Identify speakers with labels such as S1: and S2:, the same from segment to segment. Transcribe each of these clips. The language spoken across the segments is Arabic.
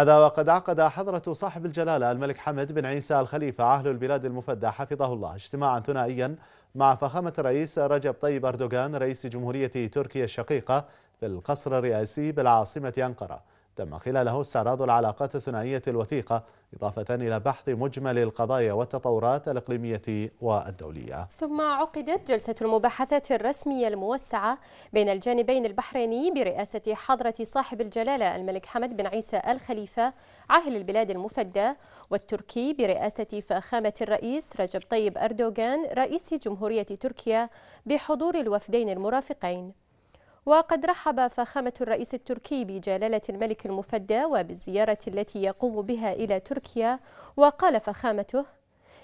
S1: هذا وقد عقد حضرة صاحب الجلالة الملك حمد بن عيسى الخليفة أهل البلاد المفدى حفظه الله اجتماعا ثنائيا مع فخامة الرئيس رجب طيب أردوغان رئيس جمهورية تركيا الشقيقة في القصر الرئاسي بالعاصمة أنقرة تم خلاله استعراض العلاقات الثنائية الوثيقة إضافة إلى بحث مجمل القضايا والتطورات الإقليمية والدولية ثم عقدت جلسة المباحثات الرسمية الموسعة بين الجانبين البحريني برئاسة حضرة صاحب الجلالة الملك حمد بن عيسى الخليفة عاهل البلاد المفدى والتركي برئاسة فخامة الرئيس رجب طيب أردوغان رئيس جمهورية تركيا بحضور الوفدين المرافقين وقد رحب فخامة الرئيس التركي بجلالة الملك المفدى وبالزيارة التي يقوم بها إلى تركيا وقال فخامته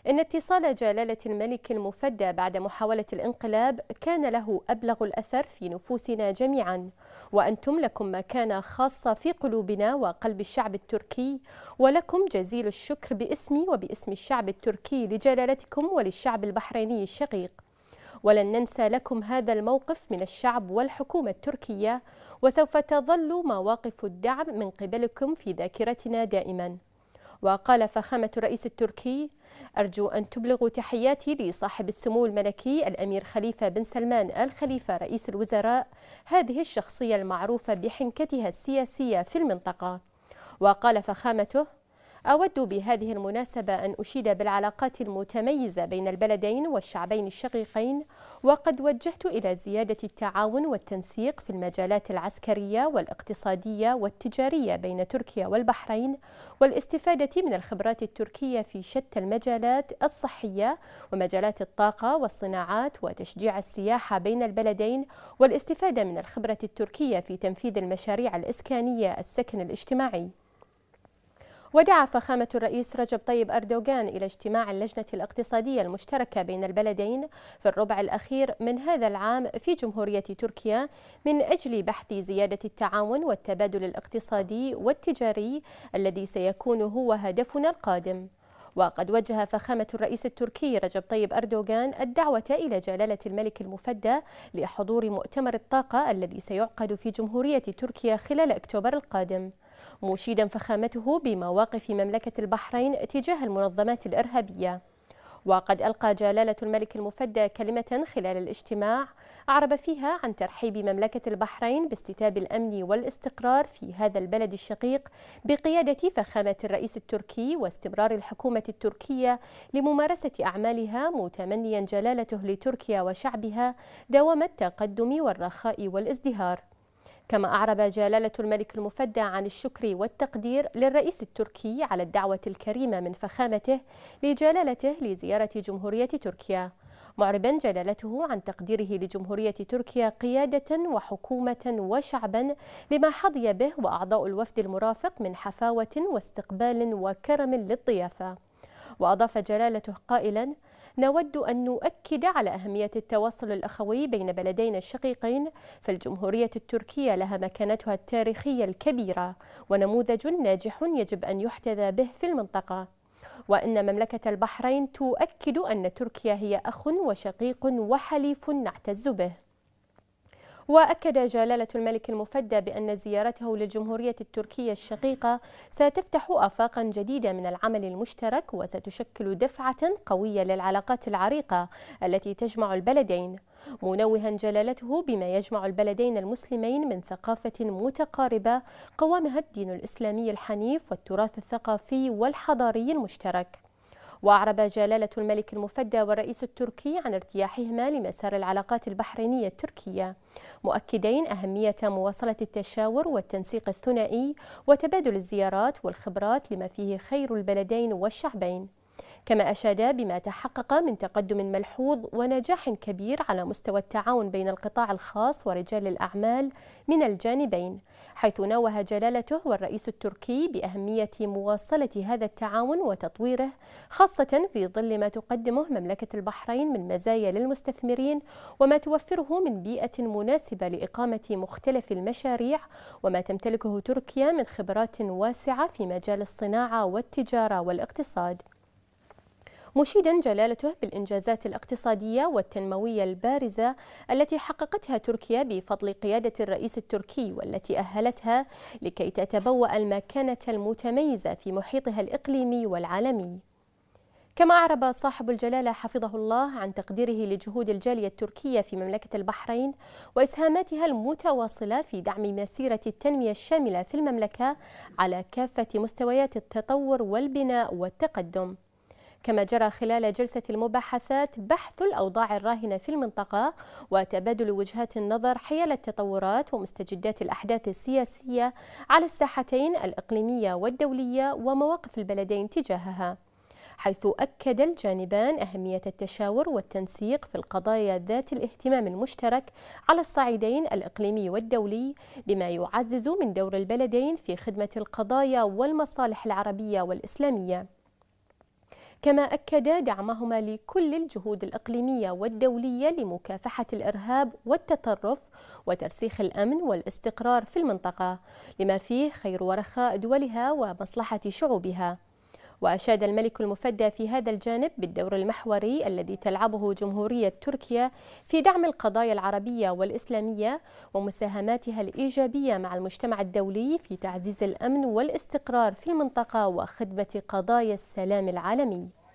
S1: إن اتصال جلالة الملك المفدى بعد محاولة الانقلاب كان له أبلغ الأثر في نفوسنا جميعا وأنتم لكم مكانة خاصة في قلوبنا وقلب الشعب التركي ولكم جزيل الشكر باسمي وباسم الشعب التركي لجلالتكم وللشعب البحريني الشقيق ولن ننسى لكم هذا الموقف من الشعب والحكومة التركية وسوف تظل مواقف الدعم من قبلكم في ذاكرتنا دائما وقال فخامة الرئيس التركي أرجو أن تبلغوا تحياتي لصاحب السمو الملكي الأمير خليفة بن سلمان الخليفة رئيس الوزراء هذه الشخصية المعروفة بحنكتها السياسية في المنطقة وقال فخامته أود بهذه المناسبة أن أشيد بالعلاقات المتميزة بين البلدين والشعبين الشقيقين وقد وجهت إلى زيادة التعاون والتنسيق في المجالات العسكرية والاقتصادية والتجارية بين تركيا والبحرين والاستفادة من الخبرات التركية في شتى المجالات الصحية ومجالات الطاقة والصناعات وتشجيع السياحة بين البلدين والاستفادة من الخبرة التركية في تنفيذ المشاريع الإسكانية السكن الاجتماعي ودعا فخامة الرئيس رجب طيب أردوغان إلى اجتماع اللجنة الاقتصادية المشتركة بين البلدين في الربع الأخير من هذا العام في جمهورية تركيا من أجل بحث زيادة التعاون والتبادل الاقتصادي والتجاري الذي سيكون هو هدفنا القادم وقد وجه فخامة الرئيس التركي رجب طيب أردوغان الدعوة إلى جلالة الملك المفدى لحضور مؤتمر الطاقة الذي سيعقد في جمهورية تركيا خلال أكتوبر القادم مشيدا فخامته بمواقف مملكة البحرين تجاه المنظمات الإرهابية وقد ألقى جلالة الملك المفدى كلمة خلال الاجتماع أعرب فيها عن ترحيب مملكة البحرين باستتاب الأمن والاستقرار في هذا البلد الشقيق بقيادة فخامة الرئيس التركي واستمرار الحكومة التركية لممارسة أعمالها متمنيا جلالته لتركيا وشعبها دوام التقدم والرخاء والازدهار كما أعرب جلالة الملك المفدى عن الشكر والتقدير للرئيس التركي على الدعوة الكريمة من فخامته لجلالته لزيارة جمهورية تركيا معربا جلالته عن تقديره لجمهورية تركيا قيادة وحكومة وشعبا لما حظي به وأعضاء الوفد المرافق من حفاوة واستقبال وكرم للضيافة وأضاف جلالته قائلا نود أن نؤكد على أهمية التواصل الأخوي بين بلدينا الشقيقين فالجمهورية التركية لها مكانتها التاريخية الكبيرة ونموذج ناجح يجب أن يحتذى به في المنطقة وإن مملكة البحرين تؤكد أن تركيا هي أخ وشقيق وحليف نعتز به وأكد جلالة الملك المفدى بأن زيارته للجمهورية التركية الشقيقة ستفتح آفاقا جديدة من العمل المشترك وستشكل دفعة قوية للعلاقات العريقة التي تجمع البلدين منوها جلالته بما يجمع البلدين المسلمين من ثقافة متقاربة قوامها الدين الإسلامي الحنيف والتراث الثقافي والحضاري المشترك وأعرب جلالة الملك المفدى والرئيس التركي عن ارتياحهما لمسار العلاقات البحرينية التركية مؤكدين أهمية مواصلة التشاور والتنسيق الثنائي وتبادل الزيارات والخبرات لما فيه خير البلدين والشعبين كما أشاد بما تحقق من تقدم ملحوظ ونجاح كبير على مستوى التعاون بين القطاع الخاص ورجال الأعمال من الجانبين حيث نوه جلالته والرئيس التركي بأهمية مواصلة هذا التعاون وتطويره خاصة في ظل ما تقدمه مملكة البحرين من مزايا للمستثمرين وما توفره من بيئة مناسبة لإقامة مختلف المشاريع وما تمتلكه تركيا من خبرات واسعة في مجال الصناعة والتجارة والاقتصاد مشيدا جلالته بالإنجازات الاقتصادية والتنموية البارزة التي حققتها تركيا بفضل قيادة الرئيس التركي والتي أهلتها لكي تتبوأ المكانة المتميزة في محيطها الإقليمي والعالمي كما أعرب صاحب الجلالة حفظه الله عن تقديره لجهود الجالية التركية في مملكة البحرين وإسهاماتها المتواصلة في دعم مسيرة التنمية الشاملة في المملكة على كافة مستويات التطور والبناء والتقدم كما جرى خلال جلسة المباحثات بحث الأوضاع الراهنة في المنطقة وتبادل وجهات النظر حيال التطورات ومستجدات الأحداث السياسية على الساحتين الإقليمية والدولية ومواقف البلدين تجاهها حيث أكد الجانبان أهمية التشاور والتنسيق في القضايا ذات الاهتمام المشترك على الصعيدين الإقليمي والدولي بما يعزز من دور البلدين في خدمة القضايا والمصالح العربية والإسلامية كما أكدا دعمهما لكل الجهود الإقليمية والدولية لمكافحة الإرهاب والتطرف وترسيخ الأمن والاستقرار في المنطقة لما فيه خير ورخاء دولها ومصلحة شعوبها وأشاد الملك المفدى في هذا الجانب بالدور المحوري الذي تلعبه جمهورية تركيا في دعم القضايا العربية والإسلامية ومساهماتها الإيجابية مع المجتمع الدولي في تعزيز الأمن والاستقرار في المنطقة وخدمة قضايا السلام العالمي